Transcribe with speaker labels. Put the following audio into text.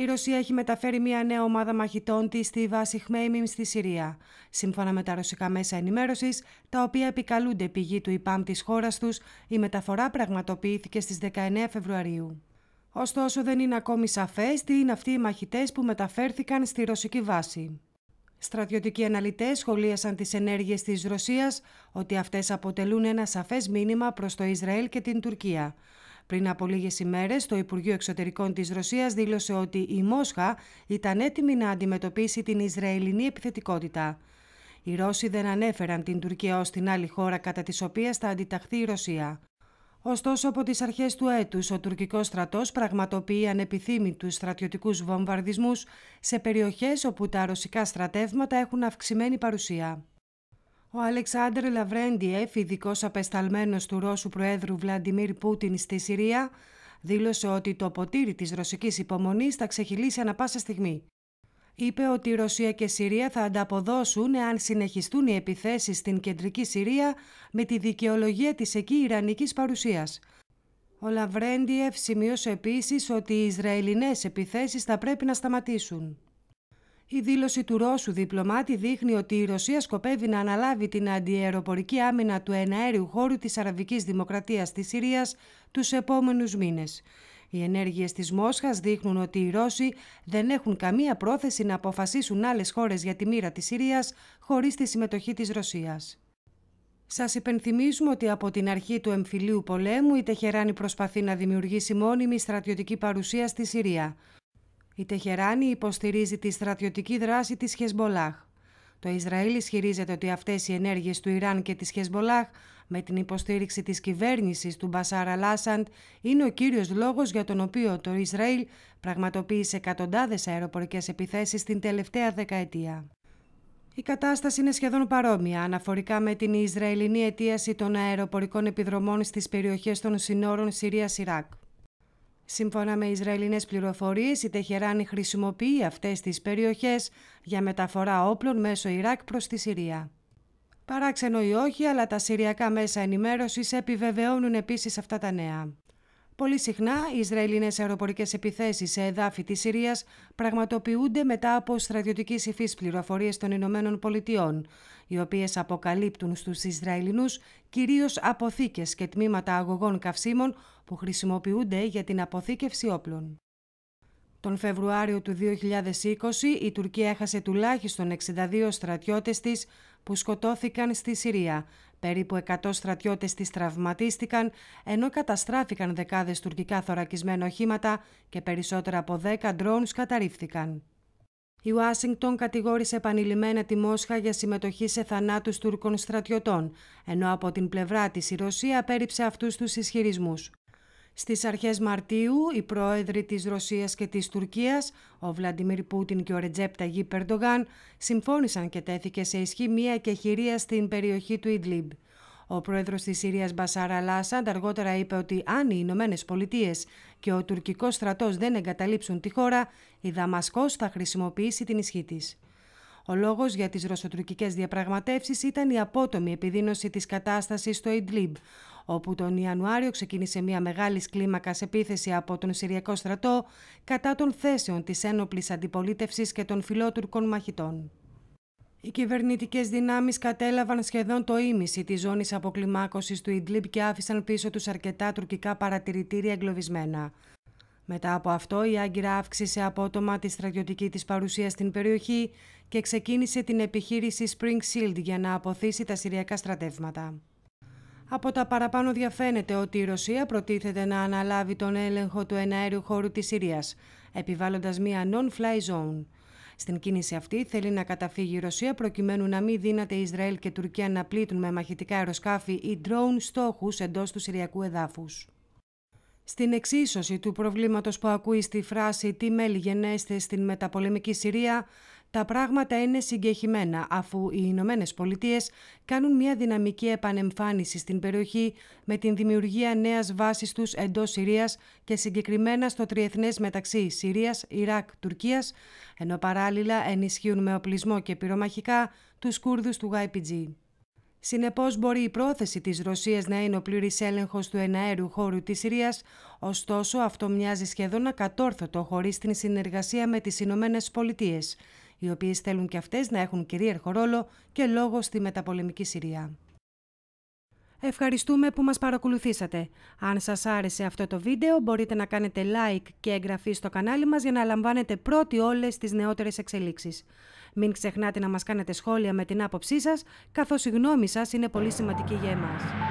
Speaker 1: Η Ρωσία έχει μεταφέρει μια νέα ομάδα μαχητών της στη βάση Χμέιμιμ στη Συρία. Σύμφωνα με τα ρωσικά μέσα ενημέρωσης, τα οποία επικαλούνται πηγή του ΙΠΑΜ της χώρας τους, η μεταφορά πραγματοποιήθηκε στις 19 Φεβρουαρίου. Ωστόσο, δεν είναι ακόμη σαφές τι είναι αυτοί οι μαχητές που μεταφέρθηκαν στη ρωσική βάση. Στρατιωτικοί αναλυτές σχολίασαν τις ενέργειες της Ρωσίας ότι αυτές αποτελούν ένα σαφές μήνυμα προς το Ισραήλ και την Τουρκία. Πριν από λίγες ημέρες, το Υπουργείο Εξωτερικών της Ρωσίας δήλωσε ότι η Μόσχα ήταν έτοιμη να αντιμετωπίσει την Ισραηλινή επιθετικότητα. Οι Ρώσοι δεν ανέφεραν την Τουρκία ως την άλλη χώρα κατά της οποίας θα αντιταχθεί η Ρωσία. Ωστόσο, από τις αρχές του έτους, ο τουρκικός στρατός πραγματοποιεί ανεπιθύμητους στρατιωτικούς βομβαρδισμούς σε περιοχές όπου τα ρωσικά στρατεύματα έχουν αυξημένη παρουσία. Ο Αλεξάνδρ Λαβρέντιεφ, ειδικός απεσταλμένος του Ρώσου Προέδρου Βλαντιμίρ Πούτιν στη Συρία, δήλωσε ότι το ποτήρι της ρωσικής υπομονής θα ξεχυλήσει ανα πάσα στιγμή. Είπε ότι η Ρωσία και η Συρία θα ανταποδώσουν εάν συνεχιστούν οι επιθέσεις στην κεντρική Συρία με τη δικαιολογία της εκεί ιρανικής παρουσίας. Ο Λαβρέντιεφ σημείωσε επίσης ότι οι Ισραηλινές επιθέσεις θα πρέπει να σταματήσουν. Η δήλωση του Ρώσου διπλωμάτη δείχνει ότι η Ρωσία σκοπεύει να αναλάβει την αντιεροπορική άμυνα του εναέριου χώρου της Αραβικής Δημοκρατίας της Συρίας τους επόμενους μήνες. Οι ενέργειες της Μόσχας δείχνουν ότι οι Ρώσοι δεν έχουν καμία πρόθεση να αποφασίσουν άλλες χώρες για τη μοίρα της Συρίας χωρίς τη συμμετοχή της Ρωσίας. Σας υπενθυμίζουμε ότι από την αρχή του εμφυλίου πολέμου η Τεχεράνη προσπαθεί να δημιουργήσει μόνιμη στρατιωτική παρουσία στη Συρία. Η Τεχεράνη υποστηρίζει τη στρατιωτική δράση της Χεσμολάχ. Το Ισραήλ ισχυρίζεται ότι αυτές οι ενέργειες του Ιράν και της Χεσμολάχ με την υποστήριξη της κυβέρνησης του Μπασάρα Λάσαντ είναι ο κύριος λόγος για τον οποίο το Ισραήλ πραγματοποίησε εκατοντάδες αεροπορικές επιθέσεις την τελευταία δεκαετία. Η κατάσταση είναι σχεδόν παρόμοια αναφορικά με την Ισραηλινή αιτίαση των αεροπορικών επιδρομών στις περιοχές των συνόρων Συρίας-Ιράκ. Σύμφωνα με Ισραηλινές πληροφορίες, η Τεχεράνη χρησιμοποιεί αυτές τις περιοχές για μεταφορά όπλων μέσω Ιράκ προς τη Συρία. Παράξενο ή όχι, αλλά τα συριακά μέσα ενημέρωσης επιβεβαιώνουν επίσης αυτά τα νέα. Πολύ συχνά, οι Ισραηλινές αεροπορικές επιθέσεις σε εδάφη της Συρίας πραγματοποιούνται μετά από στρατιωτικής υφής πληροφορίες των Ηνωμένων Πολιτειών, οι οποίες αποκαλύπτουν στους Ισραηλινούς κυρίως αποθήκες και τμήματα αγωγών καυσίμων που χρησιμοποιούνται για την αποθήκευση όπλων. Τον Φεβρουάριο του 2020 η Τουρκία έχασε τουλάχιστον 62 στρατιώτες της που σκοτώθηκαν στη Συρία. Περίπου 100 στρατιώτες της τραυματίστηκαν, ενώ καταστράφηκαν δεκάδες τουρκικά θωρακισμένα οχήματα και περισσότερα από 10 ντρόνους καταρρίφθηκαν. Η Ουάσιγκτον κατηγόρησε επανειλημμένα τη Μόσχα για συμμετοχή σε θανάτους Τούρκων στρατιωτών, ενώ από την πλευρά της η Ρωσία απέρριψε αυτούς τους ισχυρισμούς. Στις αρχές Μαρτίου, οι πρόεδροι της Ρωσίας και της Τουρκίας, ο Βλαντιμίρ Πούτιν και ο Ρετζέπτα Γι Περντογάν, συμφώνησαν και τέθηκε σε ισχύ μία κεχηρία στην περιοχή του Ιντλίμπ. Ο πρόεδρος της Συρίας Μπασάρα Λάσαντ αργότερα είπε ότι αν οι Ηνωμένες Πολιτείες και ο τουρκικός στρατός δεν εγκαταλείψουν τη χώρα, η Δαμασκός θα χρησιμοποιήσει την ισχύ της. Ο λόγος για τις ρωσοτουρκικές διαπραγματεύσεις ήταν η απότομη επιδείνωση της κατάστασης στο Ιντλίμπ, όπου τον Ιανουάριο ξεκίνησε μια μεγάλη κλίμακα επίθεση από τον Συριακό στρατό κατά των θέσεων της ένοπλης αντιπολίτευσης και των φιλότουρκων μαχητών. Οι κυβερνητικές δυνάμεις κατέλαβαν σχεδόν το ίμιση της ζώνης αποκλιμάκωσης του Ιντλίπ και άφησαν πίσω τους αρκετά τουρκικά παρατηρητήρια εγκλωβισμένα. Μετά από αυτό, η Άγκυρα αύξησε απότομα τη στρατιωτική της παρουσία στην περιοχή και ξεκίνησε την επιχείρηση Spring Shield για να αποθήσει τα συριακά στρατεύματα. Από τα παραπάνω διαφαίνεται ότι η Ρωσία προτίθεται να αναλάβει τον έλεγχο του εναέριου χώρου της Συρίας, επιβάλλοντας μία non-fly zone. Στην κίνηση αυτή θέλει να καταφύγει η Ρωσία προκειμένου να μην δύναται Ισραήλ και Τουρκία να πλήττουν με μαχητικά αεροσκάφη ή drone στόχους εντός του Συριακού εδάφους. Στην εξίσωση του προβλήματος που ακούει στη φράση «Τι μέλη γενέστε στην μεταπολεμική Συρία», τα πράγματα είναι συγκεχημένα αφού οι Ηνωμένες Πολιτείες κάνουν μια δυναμική επανεμφάνιση στην περιοχή με την δημιουργία νέας βάσης τους εντός Συρίας και συγκεκριμένα στο τριεθνές μεταξύ Συρίας, Ιράκ, Τουρκίας, ενώ παράλληλα ενισχύουν με οπλισμό και πυρομαχικά τους Κούρδους του YPG. Συνεπώς, μπορεί η πρόθεση της Ρωσίας να είναι ο πλήρης έλεγχος του εναέριου χώρου της Συρίας, ωστόσο αυτό μοιάζει σχεδόν ακατόρθωτο χωρίς την συνεργασία με τις Ηνωμένες Πολιτείες οι οποίες θέλουν και αυτές να έχουν κυρίαρχο ρόλο και λόγο στη μεταπολεμική Συρία. Ευχαριστούμε που μας παρακολουθήσατε. Αν σας άρεσε αυτό το βίντεο μπορείτε να κάνετε like και εγγραφή στο κανάλι μας για να λαμβάνετε πρώτοι όλες τις νεότερες εξελίξεις. Μην ξεχνάτε να μας κάνετε σχόλια με την άποψή σας, καθώς η γνώμη σας είναι πολύ σημαντική για εμάς.